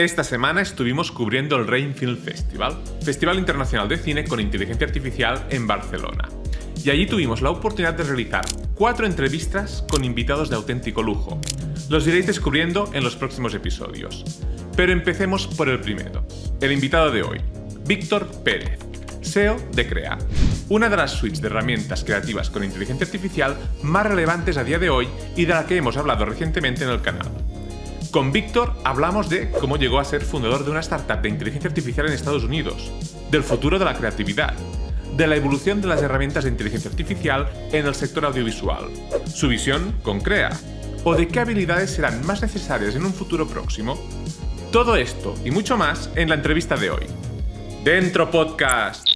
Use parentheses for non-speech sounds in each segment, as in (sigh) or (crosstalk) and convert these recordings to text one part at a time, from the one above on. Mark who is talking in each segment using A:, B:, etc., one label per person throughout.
A: Esta semana estuvimos cubriendo el Rain Festival, Festival Internacional de Cine con Inteligencia Artificial en Barcelona. Y allí tuvimos la oportunidad de realizar cuatro entrevistas con invitados de auténtico lujo. Los iréis descubriendo en los próximos episodios. Pero empecemos por el primero. El invitado de hoy, Víctor Pérez, CEO de Crea, una de las suites de herramientas creativas con inteligencia artificial más relevantes a día de hoy y de la que hemos hablado recientemente en el canal. Con Víctor hablamos de cómo llegó a ser fundador de una startup de inteligencia artificial en Estados Unidos, del futuro de la creatividad, de la evolución de las herramientas de inteligencia artificial en el sector audiovisual, su visión con CREA, o de qué habilidades serán más necesarias en un futuro próximo. Todo esto y mucho más en la entrevista de hoy. Dentro Podcast.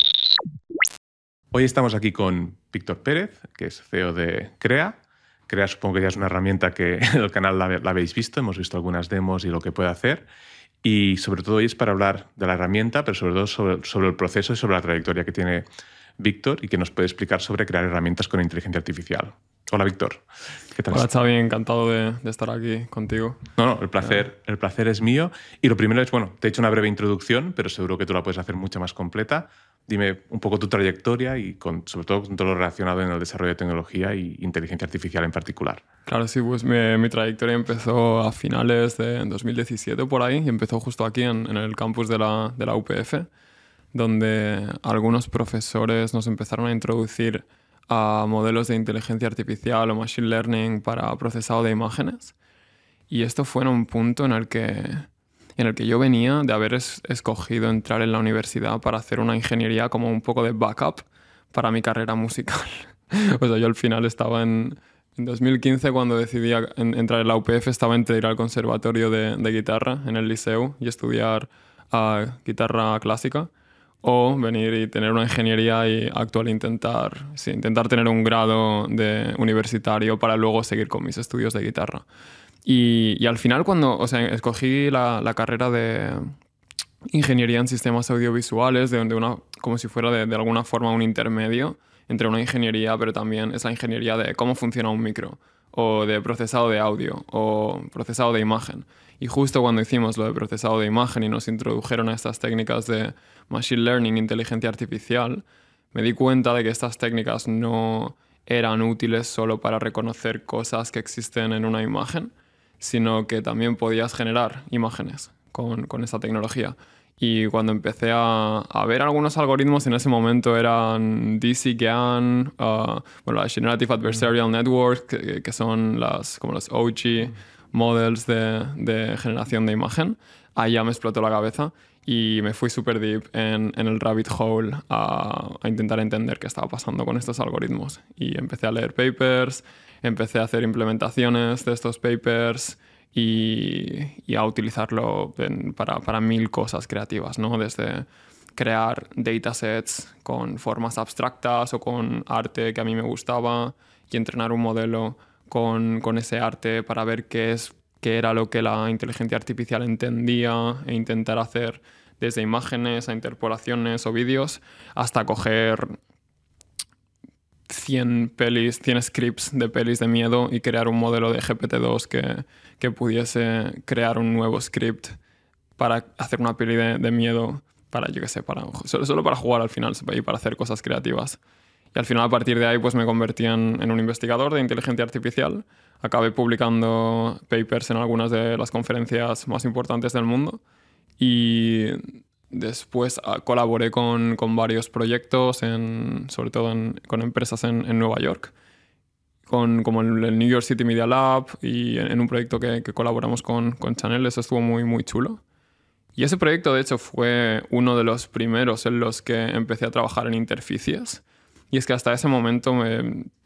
A: Hoy estamos aquí con Víctor Pérez, que es CEO de CREA, crear, supongo que ya es una herramienta que en (laughs) el canal la, habéis visto, hemos visto algunas demos y lo que puede hacer. Y sobre todo hoy es para hablar de la herramienta, pero sobre todo sobre el proceso y sobre la trayectoria que tiene Víctor y que nos puede explicar sobre crear herramientas con inteligencia artificial. Hola, Víctor.
B: ¿Qué tal? Hola, Xavi, encantado de, estar aquí contigo.
A: No, no, el placer, el placer es mío. Y lo primero es, bueno, te he hecho una breve introducción, pero seguro que tú la puedes hacer mucho más completa. Dime un poco tu trayectoria y con, sobre todo con todo lo relacionado en el desarrollo de tecnología e inteligencia artificial en particular.
B: Claro, sí, pues mi, trayectoria empezó a finales de 2017 por ahí y empezó justo aquí en, el campus de la, de la UPF, donde algunos profesores nos empezaron a introducir a modelos de inteligencia artificial o machine learning para procesado de imágenes. Y esto fue en un punto en el que, en el que yo venía de haber escogido entrar en la universidad para hacer una ingeniería como un poco de backup para mi carrera musical. (laughs) o sea, yo al final estaba en, en 2015 cuando decidí entrar en la UPF, estaba entre ir al conservatorio de, guitarra en el liceo y estudiar ah, guitarra clásica o venir y tener una ingeniería y actual intentar, intentar tener un grado de universitario para luego seguir con mis estudios de guitarra. Y, al final cuando, o sea, escogí la, carrera de ingeniería en sistemas audiovisuales, de, donde una, como si fuera de, de, alguna forma un intermedio entre una ingeniería, pero también esa ingeniería de cómo funciona un micro, o de procesado de audio, o procesado de imagen. Y justo cuando hicimos lo de procesado de imagen y nos introdujeron a estas técnicas de Machine Learning, inteligencia artificial, me di cuenta de que estas técnicas no eran útiles solo para reconocer cosas que existen en una imagen, sino que también podías generar imágenes con, con esta tecnología. Y cuando empecé a, ver algunos algoritmos en ese momento eran DCGAN, ah, bueno, las Generative Adversarial mm. Network, que, son las, como las OG, mm models de, generación de imagen, allá me explotó la cabeza y me fui súper deep en, el rabbit hole a, intentar entender qué estaba pasando con estos algoritmos. Y empecé a leer papers, empecé a hacer implementaciones de estos papers y, a utilizarlo para, para, mil cosas creativas, ¿no? Desde crear datasets con formas abstractas o con arte que a mí me gustaba y entrenar un modelo con, ese arte para ver qué es era lo que la inteligencia artificial entendía e intentar hacer desde imágenes a interpolaciones o vídeos hasta coger 100 pelis, 100 scripts de pelis de miedo y crear un modelo de GPT-2 que, pudiese crear un nuevo script para hacer una peli de, miedo para, yo qué sé, para, solo para jugar al final y para hacer cosas creativas. Y al final, a partir de ahí, pues me convertí en, un investigador de inteligencia artificial. Acabé publicando papers en algunas de las conferencias más importantes del mundo. Y después ah, colaboré con, con varios proyectos, en, sobre todo con empresas en, Nueva York, con, como el, New York City Media Lab y en, un proyecto que, colaboramos con, Chanel. Eso estuvo muy, muy chulo. Y ese proyecto, de hecho, fue uno de los primeros en los que empecé a trabajar en interfaces y es que hasta ese momento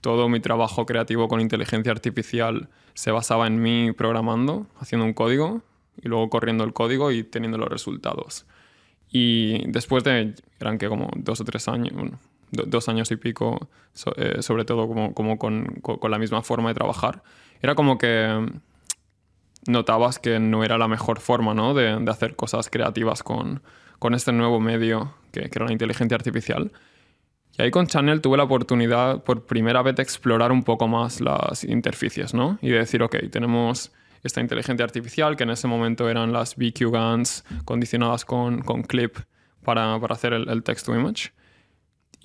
B: todo mi trabajo creativo con inteligencia artificial se basaba en mí programando, haciendo un código y luego corriendo el código y teniendo los resultados. Y después de, eran que como dos o tres años, dos años y pico, eh, sobre todo como, con, la misma forma de trabajar, era como que notabas que no era la mejor forma de, hacer cosas creativas con, este nuevo medio que, que, era la inteligencia artificial. Y ahí con Channel tuve la oportunidad por primera vez de explorar un poco más las interfaces ¿no? Y de decir, ok, tenemos esta inteligencia artificial que en ese momento eran las BQ Guns condicionadas con, clip para, hacer el, el text-to-image.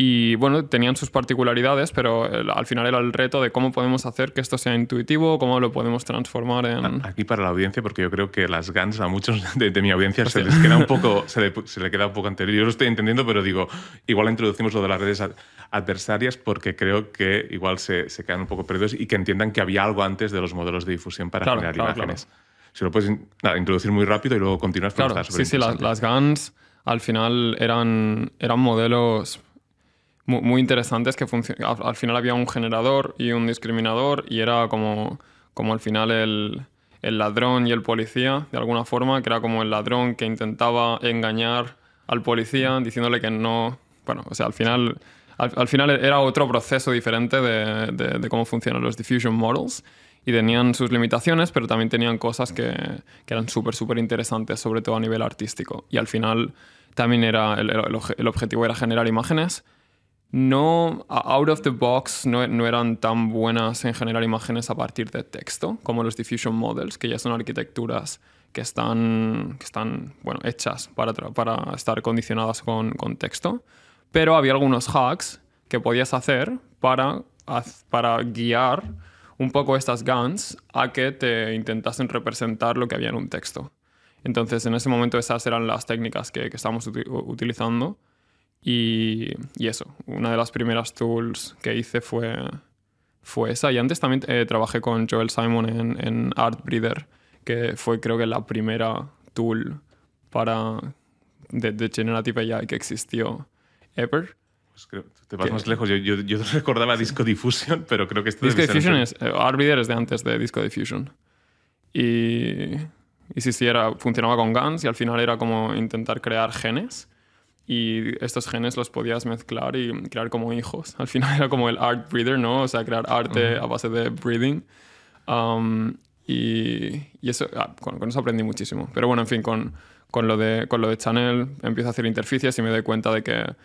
B: Y bueno, tenían sus particularidades, pero eh, al final era el reto de cómo podemos hacer que esto sea intuitivo, cómo lo podemos transformar en...
A: Aquí para la audiencia, porque yo creo que las GANs a muchos (laughs) de, mi audiencia se les queda un poco, se le, queda un poco anterior. Yo lo estoy entendiendo, pero digo, igual introducimos lo de las redes adversarias porque creo que igual se, quedan un poco perdidos y que entiendan que había algo antes de los modelos de difusión para generar imágenes. Si lo puedes introducir muy rápido y luego continuar Claro, sí, sí, las,
B: GANs al final eran, eran modelos muy, muy interesantes que al, al, final había un generador y un discriminador y era como, como al final el, ladrón y el policía, de alguna forma, que era como el ladrón que intentaba engañar al policía diciéndole que no... Bueno, o sea, al final... Al, final era otro proceso diferente de, cómo funcionan los diffusion models y tenían sus limitaciones, pero también tenían cosas que, eran súper, súper interesantes, sobre todo a nivel artístico. Y al final también era el objetivo era generar imágenes no, out of the box, no, eran tan buenas en generar imágenes a partir de texto, como los diffusion models, que ya son arquitecturas que están, que hechas para, estar condicionadas con, con, texto. Pero había algunos hacks que podías hacer para, guiar un poco estas GANs a que te intentasen representar lo que había en un texto. Entonces, en ese momento, esas eran las técnicas que, que estábamos utilizando y, y, eso, una de las primeras tools que hice fue, fue esa. Y antes también eh, trabajé con Joel Simon en, en, Art Breeder, que fue creo que la primera tool para de, de Generative AI que existió ever. Pues
A: te vas más lejos. Yo, yo, yo (laughs) recordaba Disco Diffusion, pero creo que esto... es.
B: Eh, Art Breeder es de antes de Disco Diffusion. Y, y sí, sí, funcionaba con GANs y al final era como intentar crear genes y estos genes los podías mezclar y crear como hijos. Al final era como el art breeder, ¿no? O sea, crear arte a base de breeding. Um, y, eso, ah, con, eso aprendí muchísimo. Pero bueno, en fin, con, con, lo, de, con lo de Channel empiezo a hacer interfaces y me doy cuenta de que,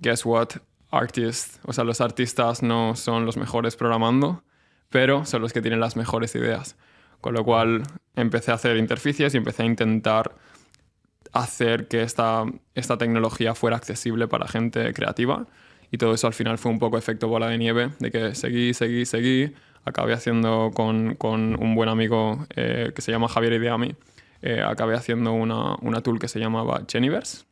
B: guess what, artists, o sea, los artistas no son los mejores programando, pero son los que tienen las mejores ideas. Con lo cual empecé a hacer interfaces y empecé a intentar hacer que esta, esta tecnología fuera accesible para gente creativa. Y todo eso al final fue un poco efecto bola de nieve, de que seguí, seguí, seguí. Acabé haciendo con, un buen amigo eh, que se llama Javier Ideami, eh, acabé haciendo una, una, tool que se llamaba Geniverse,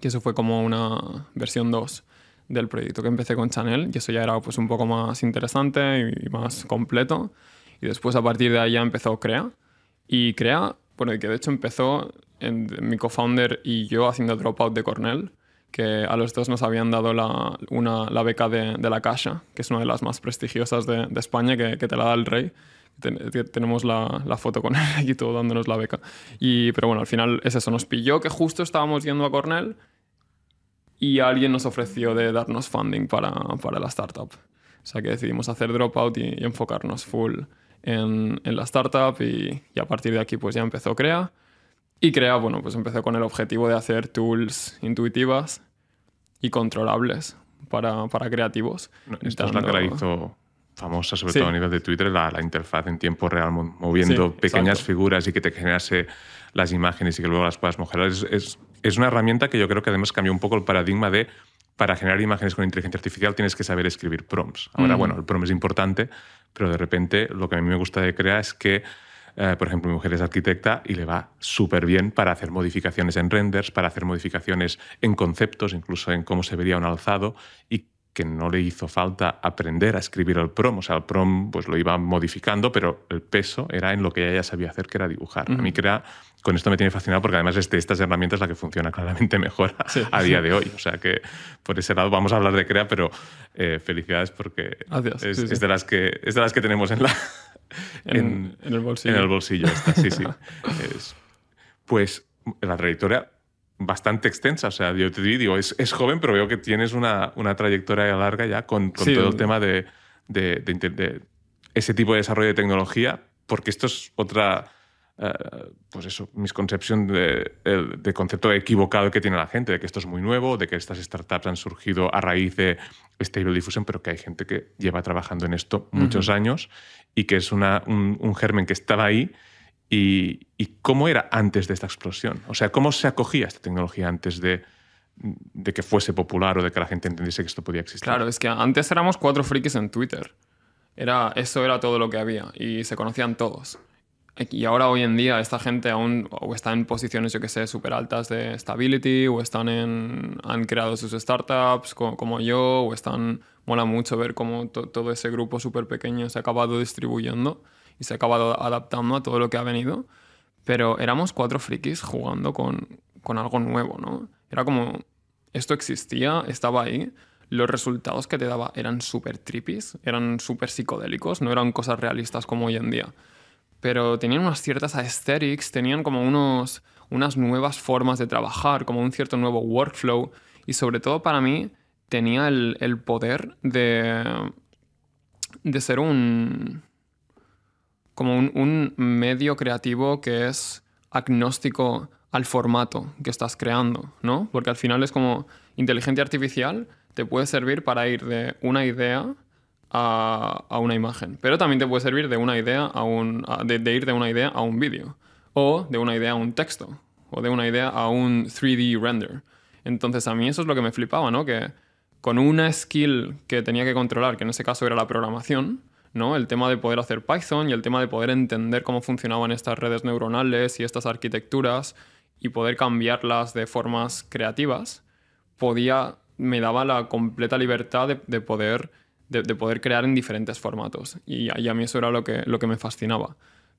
B: que eso fue como una versión 2 del proyecto que empecé con Chanel y eso ya era pues un poco más interesante y, más completo. Y después a partir de ahí ya empezó Crea. Y Crea, bueno, que de hecho empezó en, mi cofounder y yo haciendo dropout de Cornell, que a los dos nos habían dado la, una, la beca de, de, la Caixa, que es una de las más prestigiosas de, España, que, te la da el rey. tenemos la, la, foto con (laughs) él y todo dándonos la beca. Y, pero bueno, al final es eso, nos pilló que justo estábamos yendo a Cornell y alguien nos ofreció de darnos funding para, para la startup. O sea que decidimos hacer dropout y, y enfocarnos full en, en, la startup y, y, a partir de aquí pues ya empezó Crea y crea, bueno, pues empecé con el objetivo de hacer tools intuitivas y controlables para, para creativos. Esta es la que la hizo famosa, sobre todo a nivel
A: de Twitter, la, interfaz en tiempo real, moviendo pequeñas figuras y que te generase las imágenes y que luego las puedas mejorar Es, es, una herramienta que yo creo que además cambió un poco el paradigma de para generar imágenes con inteligencia artificial tienes que saber escribir prompts. Ahora, mm. bueno, el prompt es importante, pero de repente lo que a mí me gusta de CREA es que eh, por ejemplo, mi mujer es arquitecta y le va súper bien para hacer modificaciones en renders, para hacer modificaciones en conceptos, incluso en cómo se vería un alzado y que no le hizo falta aprender a escribir el prom. O sea, el prom pues, lo iba modificando, pero el peso era en lo que ella ya sabía hacer, que era dibujar. A mí mm. Crea, con esto me tiene fascinado porque además este, estas herramientas la que funciona claramente mejor (laughs) a, día de hoy. O sea que por ese lado vamos a hablar de CREA, pero eh, felicidades porque es, de las que, es de las que tenemos en la, en, el bolsillo. En el bolsillo está, sí, sí. (laughs) pues la trayectoria bastante extensa. O sea, yo te digo, es, es joven, pero veo que tienes una, trayectoria larga ya con, todo el tema de, ese tipo de desarrollo de tecnología, porque esto es otra, eh, pues eso, mis concepciones de, concepto equivocado que tiene la gente, de que esto es muy nuevo, de que estas startups han surgido a raíz de Stable Diffusion, pero que hay gente que lleva trabajando en esto muchos años y que es un, germen que estaba ahí. Y, cómo era antes de esta explosión? O sea, ¿cómo se acogía esta tecnología antes de, que fuese popular o de que la gente entendiese
B: que esto podía existir? Claro, es que antes éramos cuatro frikis en Twitter. Era, eso era todo lo que había y se conocían todos. Y ahora, hoy en día, esta gente aún o está en posiciones, yo que sé, súper altas de stability, o están en, han creado sus startups como, yo, o están, mola mucho ver cómo todo ese grupo súper pequeño se ha acabado distribuyendo y se ha acabado adaptando a todo lo que ha venido. Pero éramos cuatro frikis jugando con, con algo nuevo, ¿no? Era como, esto existía, estaba ahí, los resultados que te daba eran súper trippies, eran súper psicodélicos, no eran cosas realistas como hoy en día pero tenían unas ciertas aesthetics, tenían como unos, unas nuevas formas de trabajar, como un cierto nuevo workflow y sobre todo para mí tenía el, poder de, de ser un, como un, un, medio creativo que es agnóstico al formato que estás creando, ¿no? Porque al final es como inteligencia artificial te puede servir para ir de una idea a, una imagen. Pero también te puede servir de una idea a un. de, ir de una idea a un vídeo. O de una idea a un texto. O de una idea a un 3D render. Entonces a mí eso es lo que me flipaba, ¿no? Que con una skill que tenía que controlar, que en ese caso era la programación, ¿no? El tema de poder hacer Python y el tema de poder entender cómo funcionaban estas redes neuronales y estas arquitecturas y poder cambiarlas de formas creativas, podía, me daba la completa libertad de poder de, poder crear en diferentes formatos. Y, y, a mí eso era lo que, lo que me fascinaba.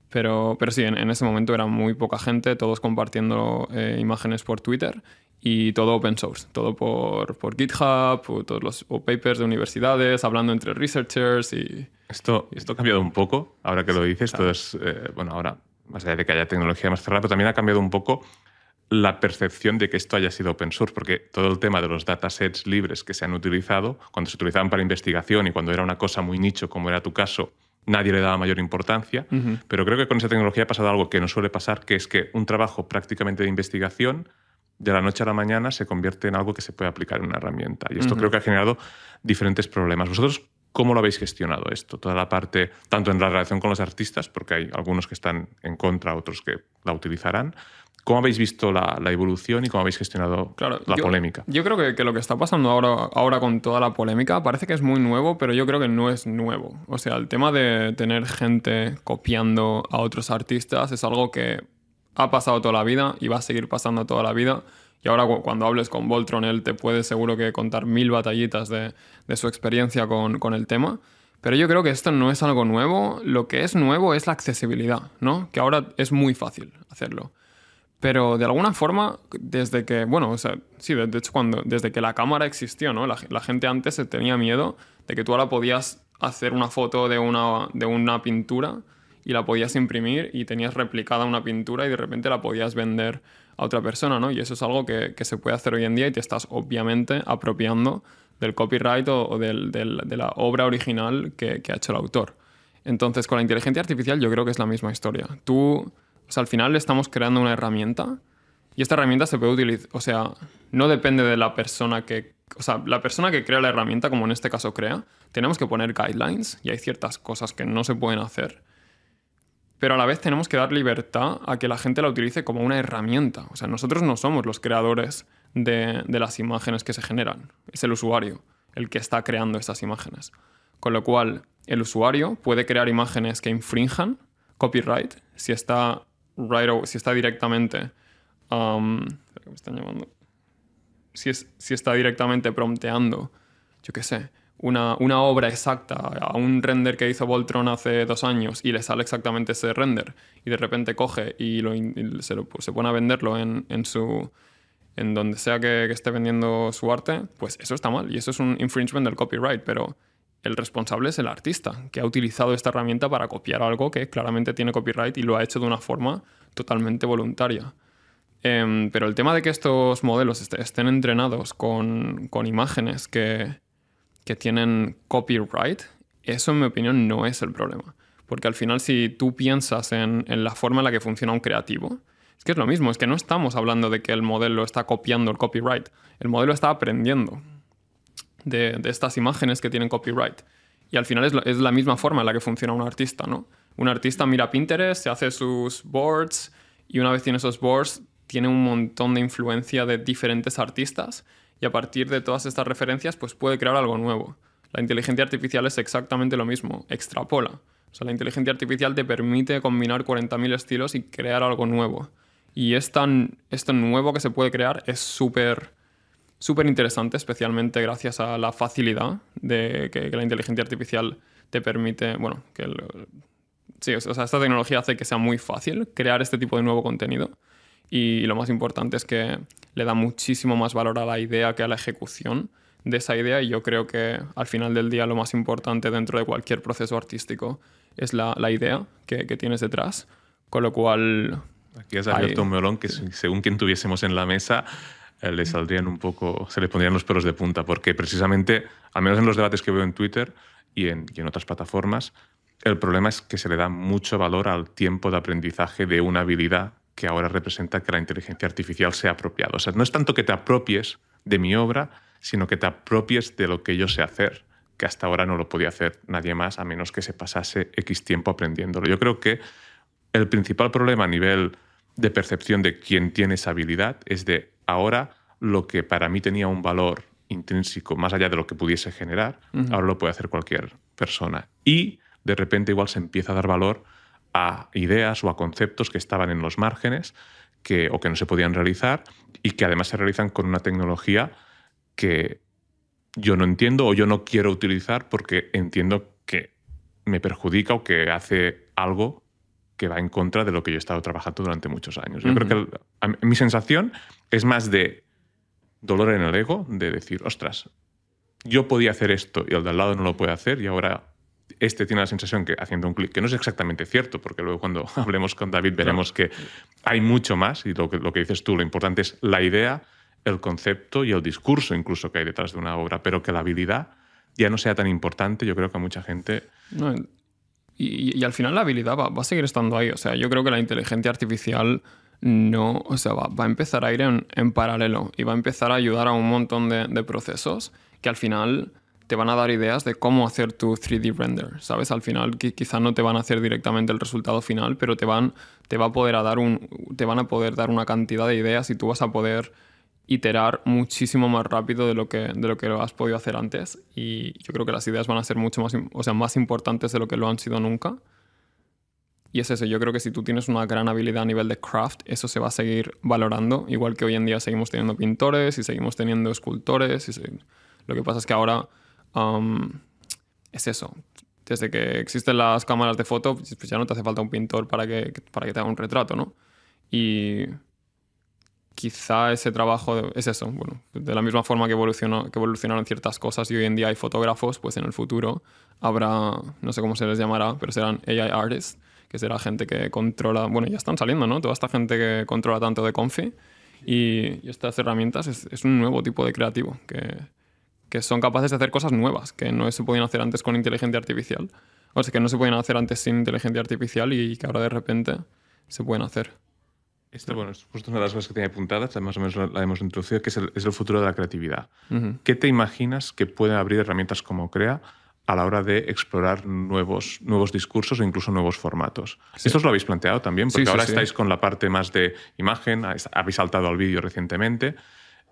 B: Pero, pero sí, en, ese momento era muy poca gente, todos compartiendo eh, imágenes por Twitter y todo open source, todo por, GitHub, todos los papers de universidades, hablando entre researchers y... Esto, esto ha cambiado un poco,
A: ahora que lo dices, es, eh, bueno, ahora, más allá de que haya tecnología más cerrada, pero también ha cambiado un poco la percepción de que esto haya sido open source, porque todo el tema de los datasets libres que se han utilizado, cuando se utilizaban para investigación y cuando era una cosa muy nicho, como era tu caso, nadie le daba mayor importancia, pero creo que con esa tecnología ha pasado algo que no suele pasar, que es que un trabajo prácticamente de investigación de la noche a la mañana se convierte en algo que se puede aplicar en una herramienta. Y esto creo que ha generado diferentes problemas. ¿Vosotros cómo lo habéis gestionado esto? Toda la parte, tanto en la relación con los artistas, porque hay algunos que están en contra, otros que la utilizarán, ¿Cómo habéis visto la, evolución y cómo habéis gestionado la polémica?
B: Yo creo que, lo que está pasando ahora, ahora con toda la polémica parece que es muy nuevo, pero yo creo que no es nuevo. O sea, el tema de tener gente copiando a otros artistas es algo que ha pasado toda la vida y va a seguir pasando toda la vida. Y ahora cuando hables con Voltron, él te puede seguro que contar mil batallitas de, su experiencia con, con el tema. Pero yo creo que esto no es algo nuevo. Lo que es nuevo es la accesibilidad, ¿no? Que ahora es muy fácil hacerlo. Pero de alguna forma, desde que, bueno, o sea, sí, de, hecho, cuando, desde que la cámara existió, ¿no? La, gente antes se tenía miedo de que tú ahora podías hacer una foto de una, de una pintura y la podías imprimir y tenías replicada una pintura y de repente la podías vender a otra persona, ¿no? Y eso es algo que, se puede hacer hoy en día y te estás obviamente apropiando del copyright o, del, de la obra original que, que ha hecho el autor. Entonces, con la inteligencia artificial yo creo que es la misma historia. Tú o sea, al final estamos creando una herramienta y esta herramienta se puede utilizar, o sea, no depende de la persona que, o sea, la persona que crea la herramienta, como en este caso crea, tenemos que poner guidelines y hay ciertas cosas que no se pueden hacer, pero a la vez tenemos que dar libertad a que la gente la utilice como una herramienta. O sea, nosotros no somos los creadores de, las imágenes que se generan, es el usuario el que está creando estas imágenes. Con lo cual, el usuario puede crear imágenes que infrinjan copyright si está si está directamente. Um, están llamando. Si, está directamente prompteando, yo qué sé, una, obra exacta a un render que hizo Voltron hace dos años y le sale exactamente ese render y de repente coge y, lo, se, pone a venderlo en, en, su en donde sea que esté vendiendo su arte, pues eso está mal y eso es un infringement del copyright, pero el responsable es el artista, que ha utilizado esta herramienta para copiar algo que claramente tiene copyright y lo ha hecho de una forma totalmente voluntaria. Em, pero el tema de que estos modelos estén entrenados con, imágenes que, tienen copyright, eso en mi opinión no es el problema. Porque al final si tú piensas en, en la forma en la que funciona un creativo, es que es lo mismo, es que no estamos hablando de que el modelo está copiando el copyright, el modelo está aprendiendo de, estas imágenes que tienen copyright. Y al final es, la misma forma en la que funciona un artista, ¿no? Un artista mira Pinterest, se hace sus boards y una vez tiene esos boards tiene un montón de influencia de diferentes artistas y a partir de todas estas referencias pues puede crear algo nuevo. La inteligencia artificial es exactamente lo mismo, extrapola. O sea, la inteligencia artificial te permite combinar 40.000 estilos y crear algo nuevo. Y esto nuevo que se puede crear es súper súper interesante, especialmente gracias a la facilidad de que, la inteligencia artificial te permite, bueno, que... sí, o sea, esta tecnología hace que sea muy fácil crear este tipo de nuevo contenido y lo más importante es que le da muchísimo más valor a la idea que a la ejecución de esa idea y yo creo que al final del día lo más importante dentro de cualquier proceso artístico es la, idea que, tienes detrás, con lo cual... Aquí has abierto un
A: melón que según quien tuviésemos en la mesa eh, le saldrían un poco, se le pondrían los pelos de punta, porque precisamente, al menos en los debates que veo en Twitter y en, en otras plataformas, el problema es que se le da mucho valor al tiempo de aprendizaje de una habilidad que ahora representa que la inteligencia artificial sea apropiada. O sea, no es tanto que te apropies de mi obra, sino que te apropies de lo que yo sé hacer, que hasta ahora no lo podía hacer nadie más, a menos que se pasase X tiempo aprendiéndolo. Yo creo que el principal problema a nivel de percepción de quién tiene esa habilidad es de ahora lo que para mí tenía un valor intrínseco más allá de lo que pudiese generar, ahora lo puede hacer cualquier persona. Y de repente igual se empieza a dar valor a ideas o a conceptos que estaban en los márgenes que, o que no se podían realizar y que además se realizan con una tecnología que yo no entiendo o yo no quiero utilizar porque entiendo que me perjudica o que hace algo que va en contra de lo que yo he estado trabajando durante muchos años. Yo creo que mi sensación es más de dolor en el ego, de decir, ostras, yo podía hacer esto y el de al lado no lo puede hacer y ahora este tiene la sensación que haciendo un clic, que no es exactamente cierto, porque luego cuando (laughs) hablemos con David veremos que hay mucho más y lo que, lo que dices tú, lo importante es la idea, el concepto y el discurso incluso que hay detrás de una obra, pero que la habilidad ya no sea tan importante, yo creo que a mucha gente
B: y, al final la habilidad va, a seguir estando ahí. O sea, yo creo que la inteligencia artificial no, o sea, va, a empezar a ir en, paralelo y va a empezar a ayudar a un montón de, procesos que al final te van a dar ideas de cómo hacer tu 3D render, ¿sabes? Al final quizás no te van a hacer directamente el resultado final, pero te van, te va a poder dar un, te van a poder dar una cantidad de ideas y tú vas a poder iterar muchísimo más rápido de lo que, de lo que has podido hacer antes y yo creo que las ideas van a ser mucho más, o sea, más importantes de lo que lo han sido nunca. Y es eso, yo creo que si tú tienes una gran habilidad a nivel de craft, eso se va a seguir valorando, igual que hoy en día seguimos teniendo pintores y seguimos teniendo escultores. Y Lo que pasa es que ahora es eso. Desde que existen las cámaras de foto, pues ya no te hace falta un pintor para que, para que te haga un retrato, ¿no? Y quizá ese trabajo es eso, bueno, de la misma forma que, evolucionaron ciertas cosas y hoy en día hay fotógrafos, pues en el futuro habrá, no sé cómo se les llamará, pero serán AI artists, que será gente que controla, bueno, ya están saliendo, ¿no? Toda esta gente que controla tanto de Confi y, estas herramientas es, un nuevo tipo de creativo, que, que son capaces de hacer cosas nuevas, que no se podían hacer antes con inteligencia artificial, o sea, que no se podían hacer antes sin inteligencia artificial y que ahora de repente se pueden hacer. Esto,
A: bueno, es justo una de las cosas que tenía apuntadas, más o menos la hemos introducido, que es el, futuro de la creatividad. ¿Qué te imaginas que pueden abrir herramientas como CREA a la hora de explorar nuevos, nuevos discursos o incluso nuevos formatos? Esto os lo habéis planteado también, porque ahora estáis con la parte más de imagen, habéis saltado al vídeo recientemente.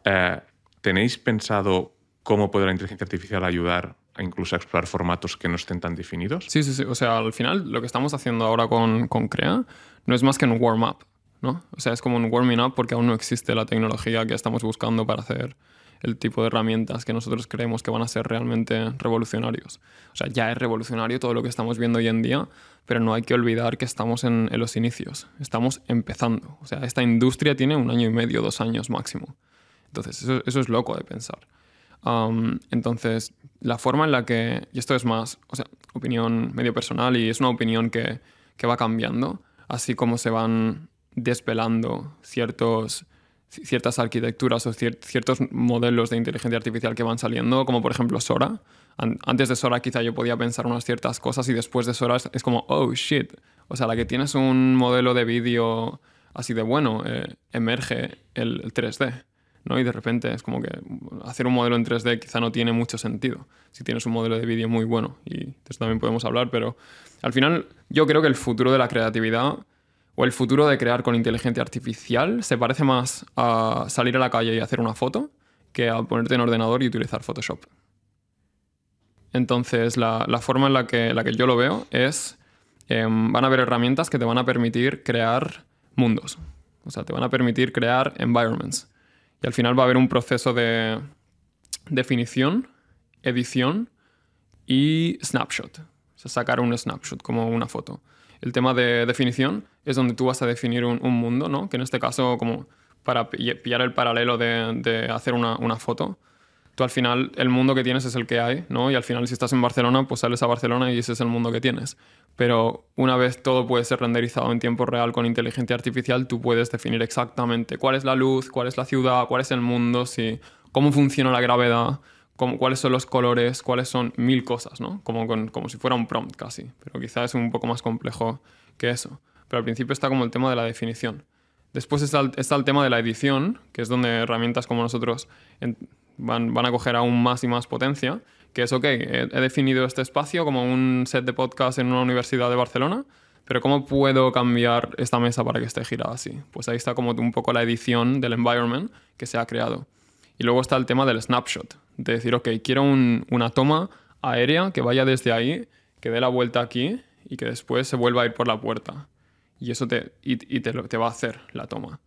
A: Eh, ¿Tenéis pensado cómo puede la inteligencia artificial ayudar incluso a explorar formatos que no estén tan definidos?
B: Sí, sí, sí. O sea, al final lo que estamos haciendo ahora con, con CREA no es más que un warm-up ¿no? O sea, es como un warming up porque aún no existe la tecnología que estamos buscando para hacer el tipo de herramientas que nosotros creemos que van a ser realmente revolucionarios. O sea, ya es revolucionario todo lo que estamos viendo hoy en día, pero no hay que olvidar que estamos en, los inicios, estamos empezando. O sea, esta industria tiene un año y medio, dos años máximo. Entonces, eso, es loco de pensar. entonces, la forma en la que, y esto es más, o sea, opinión medio personal y es una opinión que, que va cambiando, así como se van despelando ciertos, ciertas arquitecturas o ciertos modelos de inteligencia artificial que van saliendo, como por ejemplo Sora. antes de Sora quizá yo podía pensar unas ciertas cosas y después de Sora es, como, oh, shit. O sea, la que tienes un modelo de vídeo así de bueno, eh, emerge el, 3D. ¿no? Y de repente es como que hacer un modelo en 3D quizá no tiene mucho sentido si tienes un modelo de vídeo muy bueno. Y de eso también podemos hablar, pero al final yo creo que el futuro de la creatividad o el futuro de crear con inteligencia artificial se parece más a salir a la calle y hacer una foto que a ponerte en ordenador y utilizar Photoshop. Entonces, la, forma en la que, yo lo veo es, em, van a haber herramientas que te van a permitir crear mundos, o sea, te van a permitir crear environments. Y al final va a haber un proceso de definición, edición y snapshot, o sea, sacar un snapshot como una foto el tema de definición es donde tú vas a definir un, mundo, ¿no? Que en este caso, como para pillar el paralelo de, hacer una, foto, tú al final el mundo que tienes es el que hay, Y al final si estás en Barcelona, pues sales a Barcelona y ese es el mundo que tienes. Pero una vez todo puede ser renderizado en tiempo real con inteligencia artificial, tú puedes definir exactamente cuál es la luz, cuál es la ciudad, cuál es el mundo, si, cómo funciona la gravedad, cuáles son los colores, cuáles son mil cosas, ¿no? Como, si fuera un prompt casi, pero quizás es un poco más complejo que eso. Pero al principio está como el tema de la definición. Después está el, tema de la edición, que es donde herramientas como nosotros van, a coger aún más y más potencia, que es, ok, he, he definido este espacio como un set de podcast en una universidad de Barcelona, pero ¿cómo puedo cambiar esta mesa para que esté girada así? Pues ahí está como un poco la edición del environment que se ha creado. Y luego está el tema del snapshot, de decir, ok, quiero una toma aérea que vaya desde ahí, que dé la vuelta aquí y que después se vuelva a ir por la puerta. Y eso te, te, va a hacer la toma.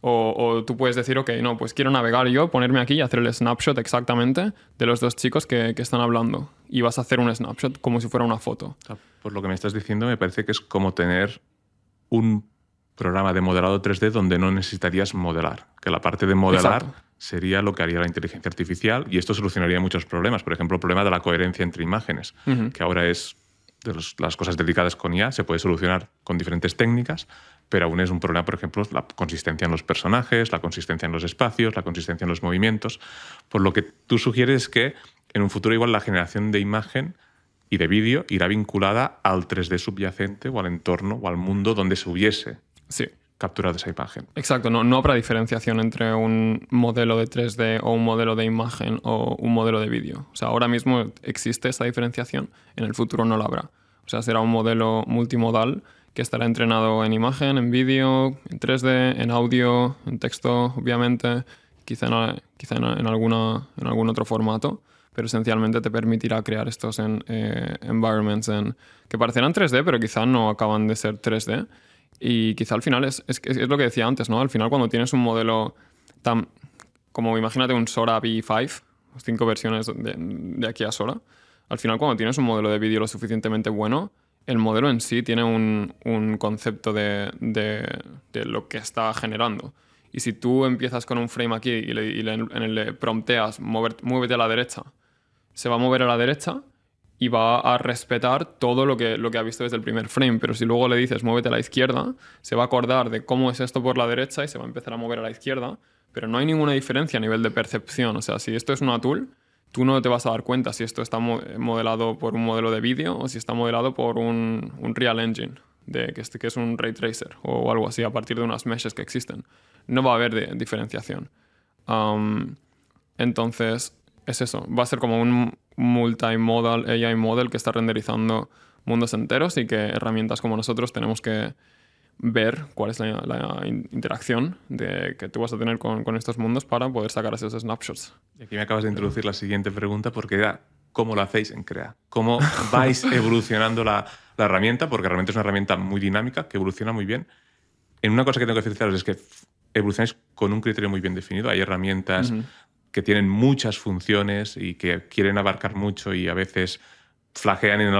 B: O, tú puedes decir, ok, no, pues quiero navegar yo, ponerme aquí y hacer el snapshot exactamente de los dos chicos que, están hablando. Y vas a hacer un snapshot como si fuera una foto.
A: Por lo que me estás diciendo, me parece que es como tener un programa de modelado 3D donde no necesitarías modelar. Que la parte de modelar sería lo que haría la inteligencia artificial y esto solucionaría muchos problemas. Por ejemplo, el problema de la coherencia entre imágenes, que ahora es de las cosas delicadas con IA, se puede solucionar con diferentes técnicas, pero aún es un problema, por ejemplo, la consistencia en los personajes, la consistencia en los espacios, la consistencia en los movimientos. Por lo que tú sugieres que en un futuro igual la generación de imagen y de vídeo irá vinculada al 3D subyacente o al entorno o al mundo donde se hubiese. Sí capturado esa imagen.
B: Exacto, no, habrá diferenciación entre un modelo de 3D o un modelo de imagen o un modelo de vídeo. O sea, ahora mismo existe esa diferenciación, en el futuro no la habrá. O sea, será un modelo multimodal que estará entrenado en imagen, en vídeo, en 3D, en audio, en texto, obviamente, quizá, en, algún otro formato, pero esencialmente te permitirá crear estos en, eh, environments que parecerán 3D, pero quizá no acaban de ser 3D y quizá al final es, es, lo que decía antes, ¿no? Al final cuando tienes un modelo tan... Como imagínate un Sora V5, cinco versiones de, aquí a Sora, al final cuando tienes un modelo de vídeo lo suficientemente bueno, el modelo en sí tiene un, concepto de, lo que está generando. Y si tú empiezas con un frame aquí y le, prompteas mover, muévete a la derecha, se va a mover a la derecha, y va a respetar todo lo que, lo que ha visto desde el primer frame. Pero si luego le dices muévete a la izquierda, se va a acordar de cómo es esto por la derecha y se va a empezar a mover a la izquierda. Pero no hay ninguna diferencia a nivel de percepción. O sea, si esto es una tool, tú no te vas a dar cuenta si esto está modelado por un modelo de vídeo o si está modelado por un, Real Engine, de, que, es, que es un ray tracer o algo así, a partir de unas meshes que existen. No va a haber diferenciación. entonces, es eso, va a ser como un multimodal AI model que está renderizando mundos enteros y que herramientas como nosotros tenemos que ver cuál es la, interacción de, que tú vas a tener con, estos mundos para poder sacar esos snapshots.
A: Y aquí me acabas de introducir la siguiente pregunta porque era, ¿cómo lo hacéis en CREA? ¿Cómo (laughs) vais evolucionando la, herramienta? Porque realmente es una herramienta muy dinámica, que evoluciona muy bien. En una cosa que tengo que felicitaros es que evolucionáis con un criterio muy bien definido. Hay herramientas que tienen muchas funciones y que quieren abarcar mucho y a veces flagean en,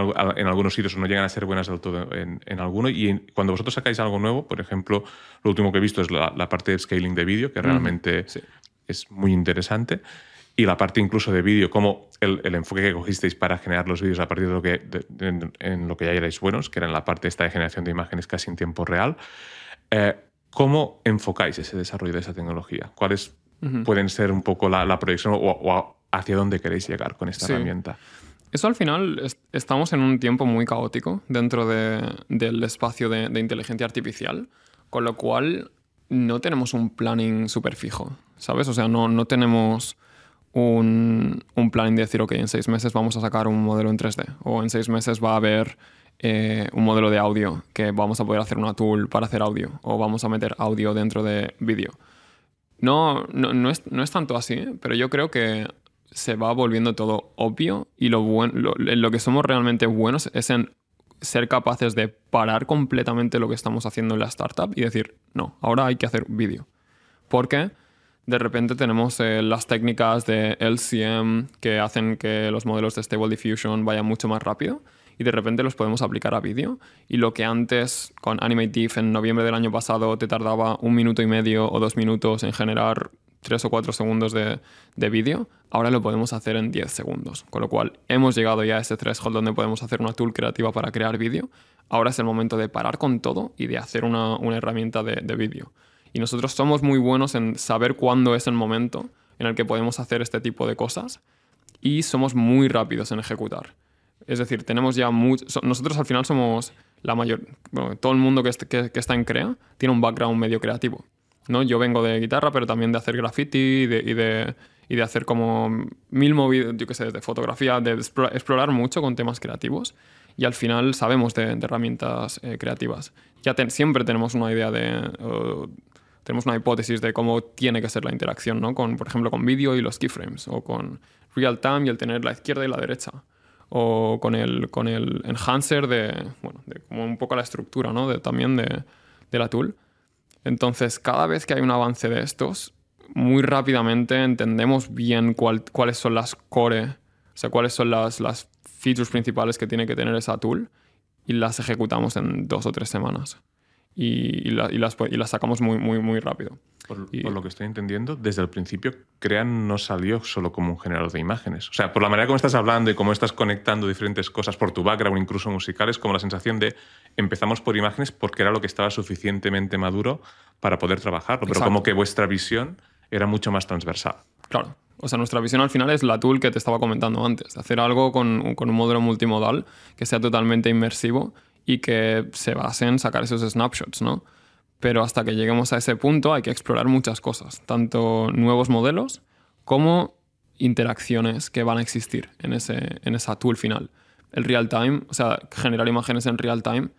A: algunos sitios o no llegan a ser buenas en, alguno. Y cuando vosotros sacáis algo nuevo, por ejemplo, lo último que he visto es la, parte de scaling de vídeo, que realmente es muy interesante. Y la parte incluso de vídeo, como el, enfoque que cogisteis para generar los vídeos a partir de lo que, en, lo que ya erais buenos, que era en la parte esta de generación de imágenes casi en tiempo real. Eh, ¿Cómo enfocáis ese desarrollo de esa tecnología? ¿Cuál es pueden ser un poco la, proyección o, hacia dónde queréis llegar con esta herramienta.
B: Eso al final estamos en un tiempo muy caótico dentro del espacio de, inteligencia artificial, con lo cual no tenemos un planning súper fijo, ¿sabes? O sea, no, tenemos un, un, planning de decir, ok, en seis meses vamos a sacar un modelo en 3D o en seis meses va a haber eh, un modelo de audio que vamos a poder hacer una tool para hacer audio o vamos a meter audio dentro de vídeo. No, no, no, es, tanto así, ¿eh? pero yo creo que se va volviendo todo obvio y lo, lo, que somos realmente buenos es en ser capaces de parar completamente lo que estamos haciendo en la startup y decir, no, ahora hay que hacer vídeo. Porque de repente tenemos eh, las técnicas de LCM que hacen que los modelos de Stable Diffusion vayan mucho más rápido y de repente los podemos aplicar a vídeo. Y lo que antes con Animative en noviembre del año pasado te tardaba un minuto y medio o dos minutos en generar tres o cuatro segundos de, vídeo, ahora lo podemos hacer en diez segundos. Con lo cual hemos llegado ya a ese threshold donde podemos hacer una tool creativa para crear vídeo. Ahora es el momento de parar con todo y de hacer una, herramienta de, de vídeo. Y nosotros somos muy buenos en saber cuándo es el momento en el que podemos hacer este tipo de cosas y somos muy rápidos en ejecutar. Es decir, tenemos ya mucho, nosotros al final somos la mayor, todo el mundo que, está en CREA tiene un background medio creativo. ¿no? Yo vengo de guitarra, pero también de hacer graffiti y de, hacer como mil movidas, yo qué sé, de fotografía, de explorar mucho con temas creativos. Y al final sabemos de, herramientas eh, creativas. Ya siempre tenemos una idea de... tenemos una hipótesis de cómo tiene que ser la interacción, ¿no? Con, por ejemplo, con vídeo y los keyframes, o con real time y el tener la izquierda y la derecha o con el, enhancer de, un poco la estructura ¿no? también de, la tool. Entonces, cada vez que hay un avance de estos, muy rápidamente entendemos bien cuáles son las core, o sea, cuáles son las, las features principales que tiene que tener esa tool y las ejecutamos en dos o tres semanas y, las, sacamos muy, muy, muy rápido. Por, por, lo que estoy
A: entendiendo, desde el principio, Crean no salió solo como un generador de imágenes. O sea, por la manera como estás hablando y cómo estás conectando diferentes cosas por tu background, incluso musicales, como la sensación de empezamos por imágenes porque era lo que estaba suficientemente maduro para poder trabajarlo. Pero como que vuestra visión era mucho más transversal.
B: Claro. O sea, nuestra visión al final es la tool que te estaba comentando antes, hacer algo con, con un modelo multimodal que sea totalmente inmersivo y que se basen en sacar esos snapshots, ¿no? Pero hasta que lleguemos a ese punto hay que explorar muchas cosas, tanto nuevos modelos como interacciones que van a existir en, esa tool final. El real time, o sea, generar imágenes en real time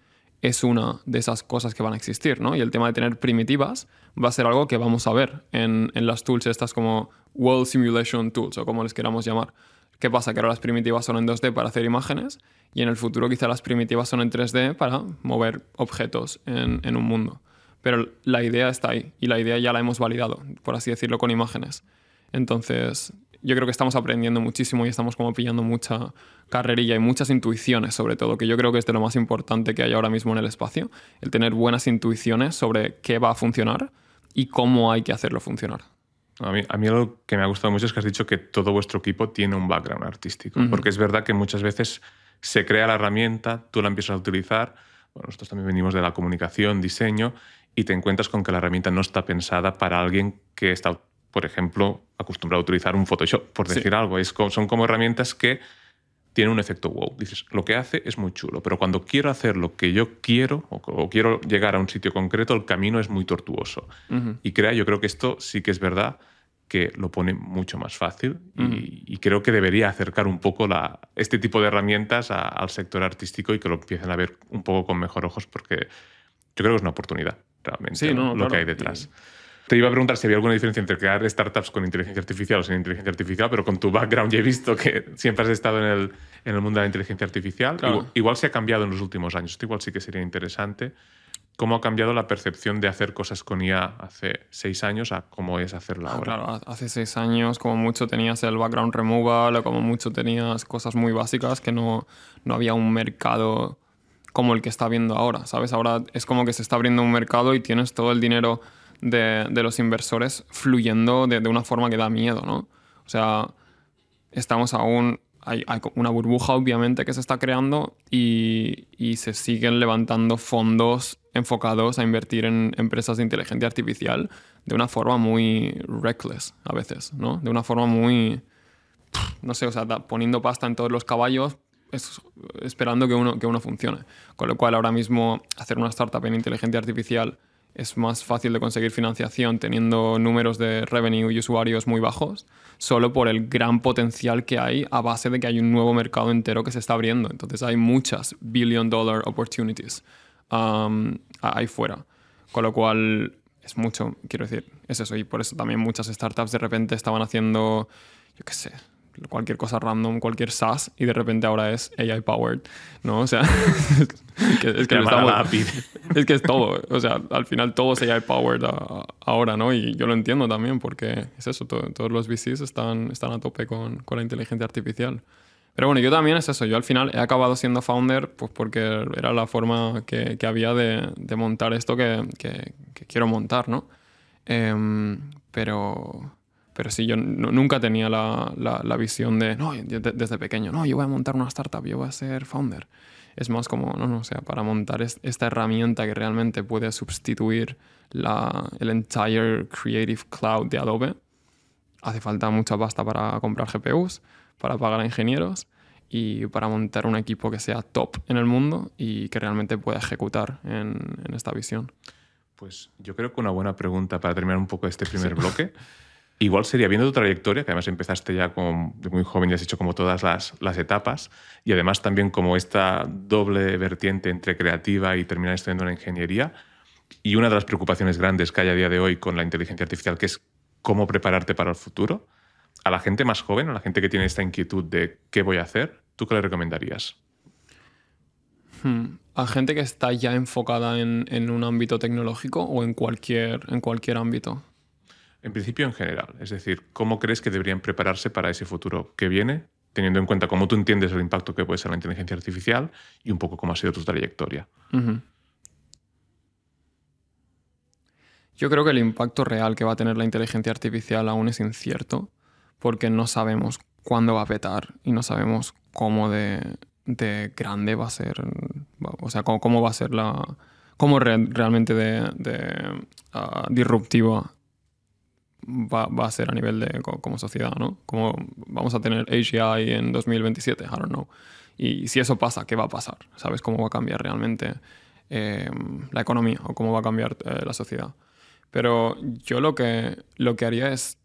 B: es una de esas cosas que van a existir, Y el tema de tener primitivas va a ser algo que vamos a ver en, en las tools estas como World Simulation Tools o como les queramos llamar. ¿Qué pasa? Que ahora las primitivas son en 2D para hacer imágenes y en el futuro quizá las primitivas son en 3D para mover objetos en, un mundo. Pero la idea está ahí y la idea ya la hemos validado, por así decirlo, con imágenes. Entonces, yo creo que estamos aprendiendo muchísimo y estamos como pillando mucha carrerilla y muchas intuiciones sobre todo, que yo creo que es de lo más importante que hay ahora mismo en el espacio, el tener buenas intuiciones sobre qué va a funcionar y cómo hay que hacerlo funcionar.
A: A mí, a mí lo que me ha gustado mucho es que has dicho que todo vuestro equipo tiene un background artístico, porque es verdad que muchas veces se crea la herramienta, tú la empiezas a utilizar. Bueno, nosotros también venimos de la comunicación, diseño, y te encuentras con que la herramienta no está pensada para alguien que está, por ejemplo, acostumbrado a utilizar un Photoshop, por decir algo. Es, son como herramientas que tienen un efecto wow. Dices, lo que hace es muy chulo, pero cuando quiero hacer lo que yo quiero o, quiero llegar a un sitio concreto, el camino es muy tortuoso. Y crea, yo creo que esto sí que es verdad que lo pone mucho más fácil y, creo que debería acercar un poco la, este tipo de herramientas al sector artístico y que lo empiecen a ver un poco con mejor ojos porque yo creo que es una oportunidad realmente lo que hay detrás. Te iba a preguntar si había alguna diferencia entre crear startups con inteligencia artificial o sin inteligencia artificial, pero con tu background ya he visto que siempre has estado en el, en el mundo de la inteligencia artificial. Igual, igual, se ha cambiado en los últimos años, esto igual sí que sería interesante cómo ha cambiado la percepción de hacer cosas con IA hace seis años a cómo es hacerla ah, ahora.
B: Claro, hace seis años como mucho tenías el background removal, como mucho tenías cosas muy básicas que no, había un mercado como el que está viendo ahora, ¿sabes? Ahora es como que se está abriendo un mercado y tienes todo el dinero de, los inversores fluyendo de, una forma que da miedo, ¿no? O sea, estamos aún... Hay, hay una burbuja, obviamente, que se está creando y, y se siguen levantando fondos enfocados a invertir en empresas de inteligencia artificial de una forma muy reckless a veces, ¿no? De una forma muy, no sé, o sea, poniendo pasta en todos los caballos esperando que uno, que uno funcione. Con lo cual ahora mismo hacer una startup en inteligencia artificial es más fácil de conseguir financiación teniendo números de revenue y usuarios muy bajos, solo por el gran potencial que hay a base de que hay un nuevo mercado entero que se está abriendo. Entonces hay muchas billion dollar opportunities ahí fuera. Con lo cual es mucho, quiero decir, es eso. Y por eso también muchas startups de repente estaban haciendo, yo qué sé, cualquier cosa random, cualquier SaaS, y de repente ahora es AI powered, ¿no? O sea, (laughs) es que, es, que es que, es todo, o sea, al final todo es AI powered ahora, ¿no? Y yo lo entiendo también porque es eso, todos los VCs están, están a tope con la inteligencia artificial. Pero bueno, yo también es eso. Yo al final he acabado siendo founder pues porque era la forma que, que había de, de, montar esto que, que, quiero montar, ¿no? Em, pero, pero sí, yo nunca tenía la, la, visión de, no, desde pequeño, no, yo voy a montar una startup, yo voy a ser founder. Es más como, no, no, o sea, para montar esta herramienta que realmente puede sustituir la, el entire Creative Cloud de Adobe, hace falta mucha pasta para comprar GPUs, para pagar a ingenieros y para montar un equipo que sea top en el mundo y que realmente pueda ejecutar en, esta visión?
A: Pues yo creo que una buena pregunta para terminar un poco este primer bloque. Igual sería, viendo tu trayectoria, que además empezaste ya con, muy joven y has hecho como todas las, etapas, y además también como esta doble vertiente entre creativa y terminar estudiando la ingeniería, y una de las preocupaciones grandes que hay a día de hoy con la inteligencia artificial, que es cómo prepararte para el futuro, a la gente más joven, a la gente que tiene esta inquietud de qué voy a hacer, ¿tú qué le recomendarías?
B: Hmm. A gente que está ya enfocada en, un ámbito tecnológico o en cualquier, en cualquier ámbito. En
A: principio, en general. Es decir, ¿cómo crees que deberían prepararse para ese futuro que viene, teniendo en cuenta cómo tú entiendes el impacto que puede ser la inteligencia artificial y un poco cómo ha sido tu trayectoria?
B: Yo creo que el impacto real que va a tener la inteligencia artificial aún es incierto porque no sabemos cuándo va a petar y no sabemos cómo de, de grande va a ser, o sea, cómo, cómo va a ser la, cómo realmente de, de ah, disruptiva va, va, a ser a nivel de como sociedad, ¿no? Cómo vamos a tener AGI en 2027, I don't know. Y si eso pasa, ¿qué va a pasar? ¿Sabes cómo va a cambiar realmente eh, la economía o cómo va a cambiar eh, la sociedad? Pero yo lo que, lo que haría es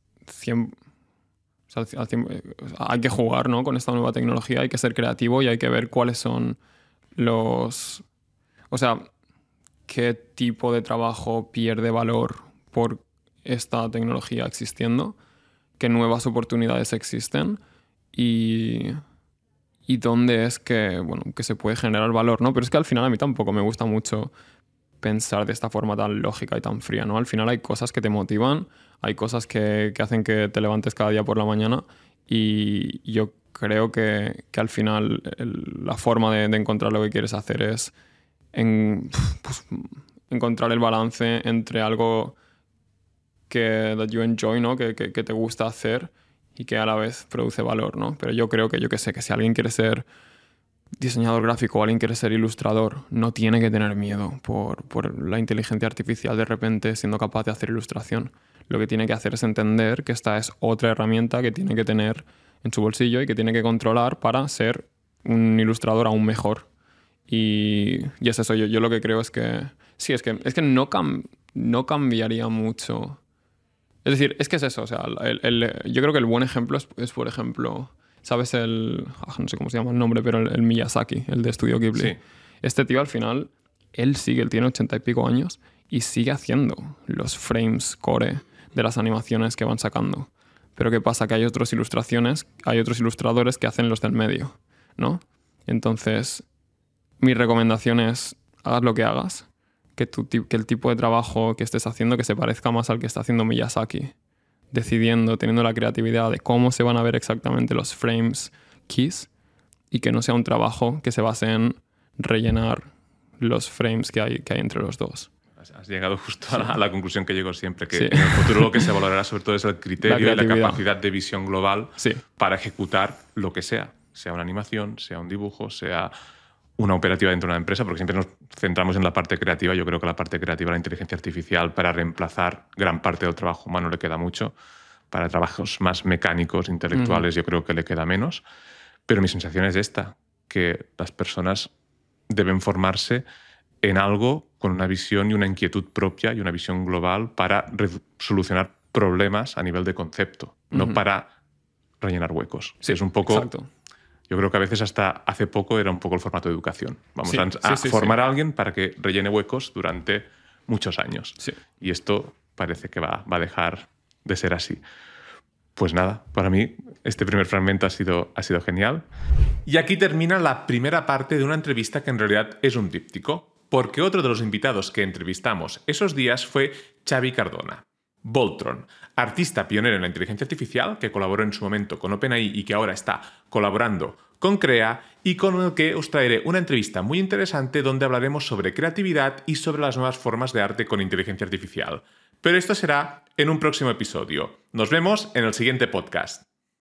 B: hay que jugar ¿no? con esta nueva tecnología, hay que ser creativo y hay que ver cuáles son los... O sea, qué tipo de trabajo pierde valor por esta tecnología existiendo, qué nuevas oportunidades existen y, dónde es que, bueno, que se puede generar valor, ¿no? Pero es que al final a mí tampoco me gusta mucho pensar de esta forma tan lógica y tan fría, ¿no? Al final hay cosas que te motivan, hay cosas que, hacen que te levantes cada día por la mañana y yo creo que, al final la forma de, encontrar lo que quieres hacer es en, pues, encontrar el balance entre algo que you enjoy, ¿no? Que, que te gusta hacer y que a la vez produce valor, ¿no? Pero yo creo que, yo que sé, que si alguien quiere ser diseñador gráfico o alguien quiere ser ilustrador no tiene que tener miedo por, la inteligencia artificial de repente siendo capaz de hacer ilustración. Lo que tiene que hacer es entender que esta es otra herramienta que tiene que tener en su bolsillo y que tiene que controlar para ser un ilustrador aún mejor. Y, y es eso, yo, yo, lo que creo es que... Sí, es que, es que no, no cambiaría mucho. Es decir, es que es eso, o sea, yo creo que el buen ejemplo es por ejemplo, ¿Sabes el. Ah, no sé cómo se llama el nombre, pero el, Miyazaki, el de Estudio Ghibli. Este tío al final, él sigue, él tiene ochenta y pico años y sigue haciendo los frames core de las animaciones que van sacando. Pero ¿qué pasa? Que hay otros ilustraciones, hay otros ilustradores que hacen los del medio, ¿no? Entonces, mi recomendación es, hagas lo que hagas, que, que el tipo de trabajo que estés haciendo que se parezca más al que está haciendo Miyazaki decidiendo, teniendo la creatividad de cómo se van a ver exactamente los frames keys y que no sea un trabajo que se base en rellenar los frames que hay, que hay entre los dos.
A: Has llegado justo a, la, conclusión que llego siempre, que en el futuro lo que se valorará sobre todo es el criterio y la capacidad de visión global para ejecutar lo que sea, sea una animación, sea un dibujo, sea una operativa dentro de una empresa, porque siempre nos centramos en la parte creativa. Yo creo que la parte creativa, la inteligencia artificial, para reemplazar gran parte del trabajo humano le queda mucho. Para trabajos más mecánicos, intelectuales, yo creo que le queda menos. Pero mi sensación es esta, que las personas deben formarse en algo con una visión y una inquietud propia y una visión global para solucionar problemas a nivel de concepto, no para rellenar huecos. Sí, es un poco yo creo que a veces hasta hace poco era un poco el formato de educación. Vamos a, formar a alguien para que rellene huecos durante muchos años. Y esto parece que va, a dejar de ser así. Pues nada, para mí este primer fragmento ha sido, ha sido genial. Y aquí termina la primera parte de una entrevista que en realidad es un díptico, porque otro de los invitados que entrevistamos esos días fue Xavi Cardona. Voltron, artista pionero en la inteligencia artificial que colaboró en su momento con OpenAI y que ahora está colaborando con CREA y con el que os traeré una entrevista muy interesante donde hablaremos sobre creatividad y sobre las nuevas formas de arte con inteligencia artificial. Pero esto será en un próximo episodio. Nos vemos en el siguiente podcast.